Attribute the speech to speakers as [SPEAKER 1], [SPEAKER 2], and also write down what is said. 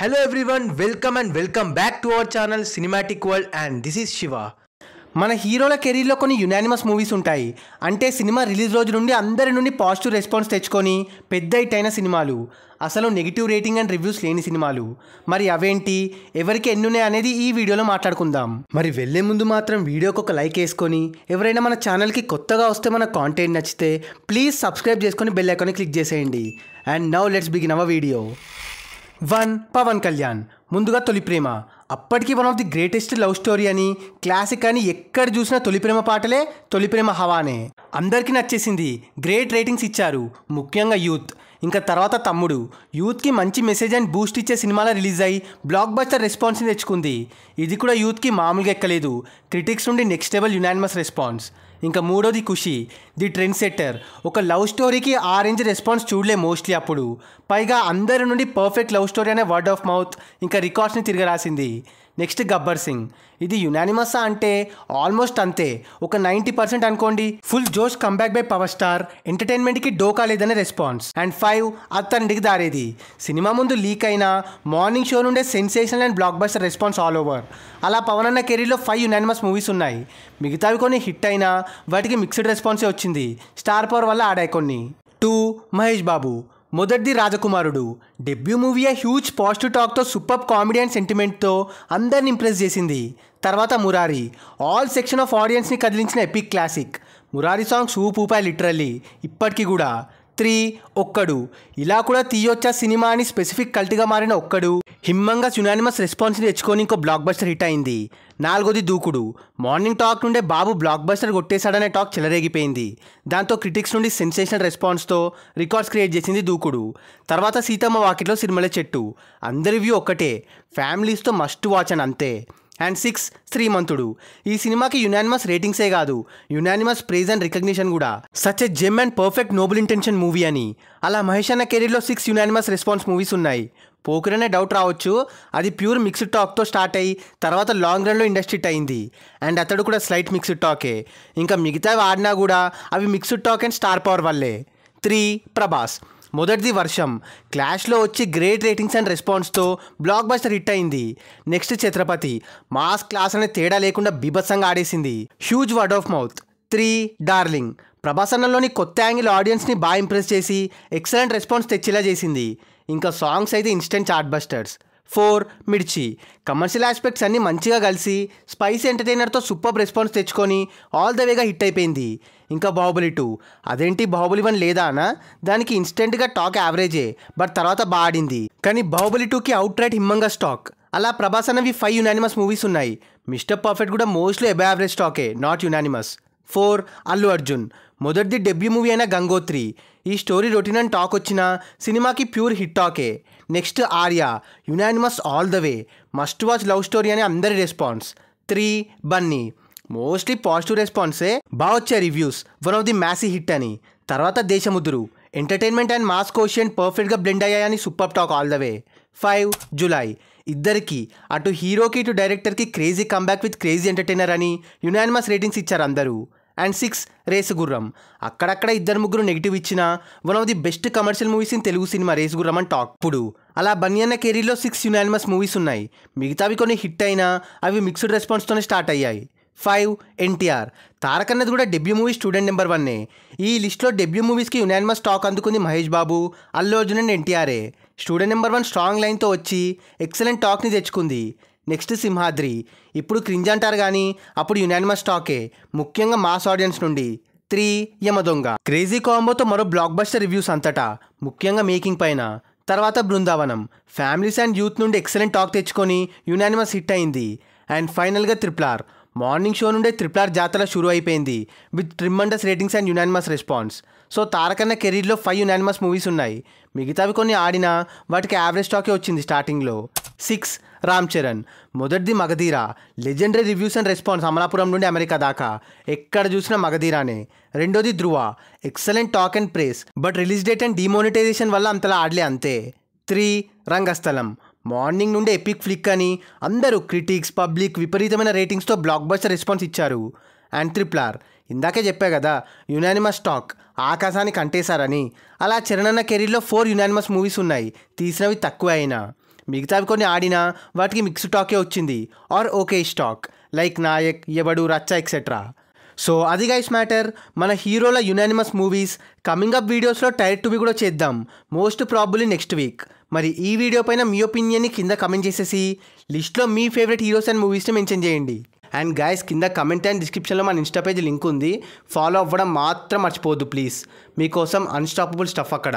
[SPEAKER 1] hello everyone welcome and welcome back to our channel cinematic world and this is Shiva మన హీరోల కెరీర్లో కొన్ని unanimous movies ఉంటాయి అంటే సినిమా రిలీజ్ రోజు నుండి అందరి నుండి పాజిటివ్ రెస్పాన్స్ తెచ్చుకొని పెద్ద హిట్ అయిన సినిమాలు అసలు నెగిటివ్ రేటింగ్ అండ్ రివ్యూస్ లేని సినిమాలు మరి అవేంటి ఎవరికి ఎన్ని ఉన్నాయి అనేది ఈ వీడియోలో మాట్లాడుకుందాం మరి వెళ్లే ముందు మాత్రం వీడియోకి ఒక లైక్ వేసుకొని ఎవరైనా మన ఛానల్కి కొత్తగా వస్తే మన కాంటెంట్ నచ్చితే ప్లీజ్ సబ్స్క్రైబ్ చేసుకొని బెల్ ఐకాన్ క్లిక్ చేసేయండి అండ్ నౌ లెట్స్ బిగిన్ అవ వీడియో వన్ పవన్ కళ్యాణ్ ముందుగా తొలి ప్రేమ అప్పటికి one of the greatest love story అని క్లాసిక్ అని ఎక్కడ చూసినా తొలి ప్రేమ పాటలే తొలి ప్రేమ హవానే అందరికీ నచ్చేసింది గ్రేట్ రేటింగ్స్ ఇచ్చారు ముఖ్యంగా యూత్ ఇంకా తర్వాత తమ్ముడు యూత్కి మంచి మెసేజ్ అండ్ బూస్ట్ ఇచ్చే సినిమాలో రిలీజ్ అయ్యి బ్లాక్ బస్టర్ రెస్పాన్స్ని తెచ్చుకుంది ఇది కూడా యూత్కి మామూలుగా ఎక్కలేదు క్రిటిక్స్ నుండి నెక్స్ట్ లెవెల్ యునానిమస్ రెస్పాన్స్ ఇంకా మూడోది ఖుషి ది ట్రెండ్ సెట్టర్ ఒక లవ్ స్టోరీకి ఆ రేంజ్ రెస్పాన్స్ చూడలే మోస్ట్లీ అప్పుడు పైగా అందరి నుండి పర్ఫెక్ట్ లవ్ స్టోరీ అనే వర్డ్ ఆఫ్ మౌత్ ఇంకా రికార్డ్స్ని తిరగరాసింది నెక్స్ట్ గబ్బర్ సింగ్ ఇది యునానిమస్సా అంటే ఆల్మోస్ట్ అంతే ఒక నైంటీ పర్సెంట్ అనుకోండి ఫుల్ జోష్ కంబ్యాక్ బై పవర్ స్టార్ ఎంటర్టైన్మెంట్కి డోకా లేదనే రెస్పాన్స్ అండ్ ఫైవ్ అత్తంటికి దారేది సినిమా ముందు లీక్ అయిన మార్నింగ్ షో నుండే sensational and blockbuster response all over అలా పవన్ అన్న కెరీర్లో ఫైవ్ యునానిమస్ మూవీస్ ఉన్నాయి మిగతావి కొన్ని హిట్ అయినా వాటికి మిక్స్డ్ రెస్పాన్సే వచ్చింది స్టార్ పవర్ వల్ల ఆడాయి కొన్ని టూ మహేష్ బాబు మొదటిది రాజకుమారుడు డెబ్యూ మూవీ ఆ హ్యూజ్ పాజిటివ్ టాక్తో సూపర్ కామెడీ అండ్ సెంటిమెంట్తో అందరిని ఇంప్రెస్ చేసింది తర్వాత మురారి ఆల్ సెక్షన్ ఆఫ్ ఆడియన్స్ని కదిలించిన ఎపిక్ క్లాసిక్ మురారి సాంగ్స్ ఊపూపాయి లిటరల్లీ ఇప్పటికీ కూడా త్రీ ఒక్కడు ఇలా కూడా తీయొచ్చా సినిమా అని స్పెసిఫిక్ కల్ట్గా మారిన ఒక్కడు హిమ్మంగా సునానిమస్ రెస్పాన్స్ని తెచ్చుకొని ఇంకో బ్లాక్ బస్టర్ హిట్ అయింది నాలుగోది దూకుడు మార్నింగ్ టాక్ నుండే బాబు బ్లాక్ బస్టర్ కొట్టేశాడనే టాక్ చెలరేగిపోయింది దాంతో క్రిటిక్స్ నుండి సెన్సేషనల్ రెస్పాన్స్తో రికార్డ్స్ క్రియేట్ చేసింది దూకుడు తర్వాత సీతమ్మ వాకిట్లో సిరిమల చెట్టు అందరి వ్యూ ఒక్కటే ఫ్యామిలీస్తో మస్ట్ వాచ్ అని అంతే అండ్ సిక్స్ శ్రీమంతుడు ఈ సినిమాకి యునానిమస్ రేటింగ్సే కాదు యునానిమస్ ప్రైజ్ అండ్ రికగ్నిషన్ కూడా such a gem and perfect noble intention movie అని అలా మహేష్ అన్న కెరీర్లో సిక్స్ యునానిమస్ రెస్పాన్స్ మూవీస్ ఉన్నాయి పోకరనే డౌట్ రావచ్చు అది ప్యూర్ మిక్స్డ్ టాక్తో స్టార్ట్ అయ్యి తర్వాత లాంగ్ రన్లో ఇండస్ట్రీట్ అయింది అండ్ అతడు కూడా స్లైట్ మిక్స్డ్ టాకే ఇంకా మిగతావి ఆడినా కూడా అవి mixed talk and star power వల్లే త్రీ ప్రభాస్ మొదటిది వర్షం క్లాష్లో వచ్చి గ్రేట్ రేటింగ్స్ అండ్ రెస్పాన్స్తో బ్లాక్ బస్టర్ హిట్ అయింది నెక్స్ట్ ఛత్రపతి మాస్ క్లాస్ అనే తేడా లేకుండా బీభత్సంగా ఆడేసింది huge word of mouth three darling ప్రభాసనంలోని కొత్త యాంగిల్ ఆడియన్స్ని బాగా ఇంప్రెస్ చేసి ఎక్సలెంట్ రెస్పాన్స్ తెచ్చేలా చేసింది ఇంకా సాంగ్స్ అయితే instant chartbusters four Mirchi commercial aspects అన్నీ మంచిగా కలిసి స్పైస్ ఎంటర్టైనర్తో సూపర్ రెస్పాన్స్ తెచ్చుకొని ఆల్ ద వేగా హిట్ అయిపోయింది ఇంకా బాహుబలి టూ అదేంటి బాహుబలి వన్ అన్న దానికి ఇన్స్టెంట్గా టాక్ యావరేజే బట్ తర్వాత బాగా ఆడింది కానీ బాహుబలి టూకి అవుట్ రైట్ హిమ్మంగా స్టాక్ అలా ప్రభాస్ అన్నవి ఫైవ్ యునానిమస్ మూవీస్ ఉన్నాయి మిస్టర్ పర్ఫెక్ట్ కూడా మోస్ట్లీ అబే యావరేజ్ స్టాకే not unanimous four Allu Arjun మొదటిది డెబ్యూ మూవీ అయిన గంగోత్రి ఈ స్టోరీ రొటీన్ అండ్ టాక్ వచ్చిన సినిమాకి ప్యూర్ హిట్ టాకే next Arya unanimous all the way must watch love story అని అందరి response three Bunny mostly positive రెస్పాన్సే బాగా వచ్చే reviews one of the massy hit అని తర్వాత Desamuduru entertainment and mass question పర్ఫెక్ట్గా బ్లెండ్ అయ్యాయని super talk all the way five Julai ఇద్దరికి అటు హీరోకి ఇటు డైరెక్టర్కి crazy comeback with crazy entertainer అని యునానిమస్ రేటింగ్స్ ఇచ్చారు అందరూ అండ్ సిక్స్ రేసుగుర్రం అక్కడక్కడ ఇద్దరు ముగ్గురు నెగిటివ్ ఇచ్చిన one of the best commercial movies in Telugu cinema Race Gurram అని టాక్ ఇప్పుడు అలా బన్యన్న కెరీర్లో సిక్స్ యునానిమస్ మూవీస్ ఉన్నాయి మిగతావి కొన్ని హిట్ అయినా అవి మిక్స్డ్ రెస్పాన్స్తోనే స్టార్ట్ అయ్యాయి ఫైవ్ ఎన్టీఆర్ తారక్ అన్నది కూడా డెబ్యూ మూవీ స్టూడెంట్ నెంబర్ వన్నే ఈ లిస్ట్లో డెబ్యూ మూవీస్కి యునానిమస్ స్టాక్ అందుకుంది మహేష్ బాబు అల్లు అర్జున్ అండ్ ఎన్టీఆర్ఏ స్టూడెంట్ నెంబర్ వన్ స్ట్రాంగ్ లైన్తో వచ్చి ఎక్సలెంట్ టాక్ని తెచ్చుకుంది నెక్స్ట్ సింహాద్రి ఇప్పుడు క్రింజ్ అంటారు కానీ అప్పుడు యునానిమస్ టాకే ముఖ్యంగా మాస్ ఆడియన్స్ నుండి త్రీ యమదొంగ క్రేజీ కాంబోతో మరో బ్లాక్ బస్టర్ రివ్యూస్ అంతటా ముఖ్యంగా మేకింగ్ పైన తర్వాత బృందావనం ఫ్యామిలీస్ అండ్ యూత్ నుండి ఎక్సలెంట్ టాక్ తెచ్చుకొని యునానిమస్ హిట్ అయింది అండ్ ఫైనల్గా త్రిప్లార్ మార్నింగ్ షో నుండే త్రిప్లార్ జాతర షురు అయిపోయింది with tremendous ratings and unanimous response so తారకన్న కెరీర్లో ఫైవ్ యునానిమస్ మూవీస్ ఉన్నాయి మిగతావి కొన్ని ఆడినా వాటికి యావరేజ్ స్టాకే వచ్చింది స్టార్టింగ్లో సిక్స్ రామ్ చరణ్ మొదటిది Magadheera legendary reviews and response Amalapuram నుండి అమెరికా దాకా ఎక్కడ చూసినా మగధీరానే రెండోది Dhruva excellent talk and praise but release date and demonetization వల్ల అంతలా ఆడలే అంతే త్రీ రంగస్థలం మార్నింగ్ నుండి ఎపిక్ ఫ్లిక్ అని అందరూ క్రిటిక్స్ పబ్లిక్ విపరీతమైన రేటింగ్స్తో బ్లాక్ బస్టర్ రెస్పాన్స్ ఇచ్చారు అండ్ త్రిప్లార్ ఇందాకే చెప్పా కదా యునానిమస్ టాక్ ఆకాశానికి అంటేశారని అలా చరణన్న కెరీర్లో ఫోర్ యునానిమస్ మూవీస్ ఉన్నాయి తీసినవి తక్కువ అయినా మిగతావి కొన్ని ఆడినా వాటికి మిక్స్ టాకే వచ్చింది or okay talk like Nayak Yevadu Racha etcetera so అది గైస్ మ్యాటర్ మన హీరోల యునానిమస్ మూవీస్ కమింగ్ అప్ వీడియోస్లో టైర్ బి కూడా చేద్దాం మోస్ట్ ప్రాబులీ నెక్స్ట్ వీక్ మరి ఈ వీడియో పైన మీ ఒపీనియన్ని కింద కమెంట్ చేసేసి లిస్ట్లో మీ ఫేవరెట్ హీరోస్ అండ్ మూవీస్ని మెన్షన్ చేయండి అండ్ గాయస్ కింద కమెంట్ అండ్ డిస్క్రిప్షన్లో మన ఇన్స్టా పేజ్ లింక్ ఉంది ఫాలో అవ్వడం మాత్రం మర్చిపోవద్దు ప్లీజ్ మీకోసం అన్స్టాపబుల్ స్టఫ్ అక్కడ